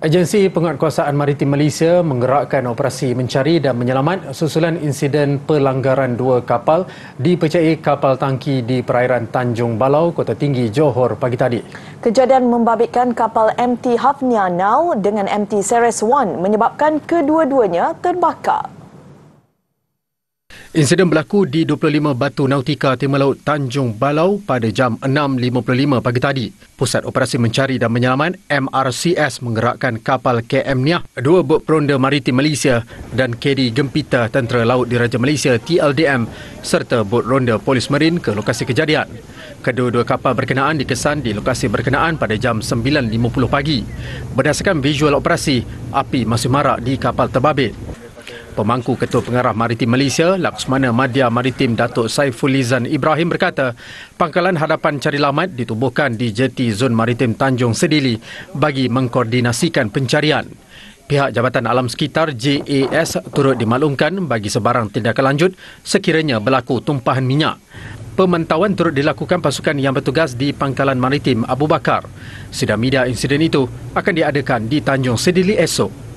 Agensi Penguatkuasaan Maritim Malaysia menggerakkan operasi mencari dan menyelamat susulan insiden pelanggaran dua kapal di dipercayai kapal tangki di perairan Tanjung Balau, Kota Tinggi, Johor pagi tadi. Kejadian membabitkan kapal MT Hafnia Now dengan MT Ceres One menyebabkan kedua-duanya terbakar. Insiden berlaku di 25 Batu Nautika Timur Laut Tanjung Balau pada jam 6.55 pagi tadi. Pusat Operasi Mencari dan Menyelamat MRCS menggerakkan kapal KM Niah, dua bot peronda maritim Malaysia dan KD Gempita Tentera Laut Diraja Malaysia TLDM serta bot ronda polis marin ke lokasi kejadian. Kedua-dua kapal berkenaan dikesan di lokasi berkenaan pada jam 9.50 pagi. Berdasarkan visual operasi, api masih marak di kapal terbabit. Pemangku Ketua Pengarah Maritim Malaysia, Laksmana Madya Maritim Datuk Saifulizan Ibrahim berkata, pangkalan hadapan Carilamat ditubuhkan di jeti Zon Maritim Tanjung Sedili bagi mengkoordinasikan pencarian. Pihak Jabatan Alam Sekitar JAS turut dimaklumkan bagi sebarang tindakan lanjut sekiranya berlaku tumpahan minyak. Pemantauan turut dilakukan pasukan yang bertugas di pangkalan maritim Abu Bakar. Sidang media insiden itu akan diadakan di Tanjung Sedili esok.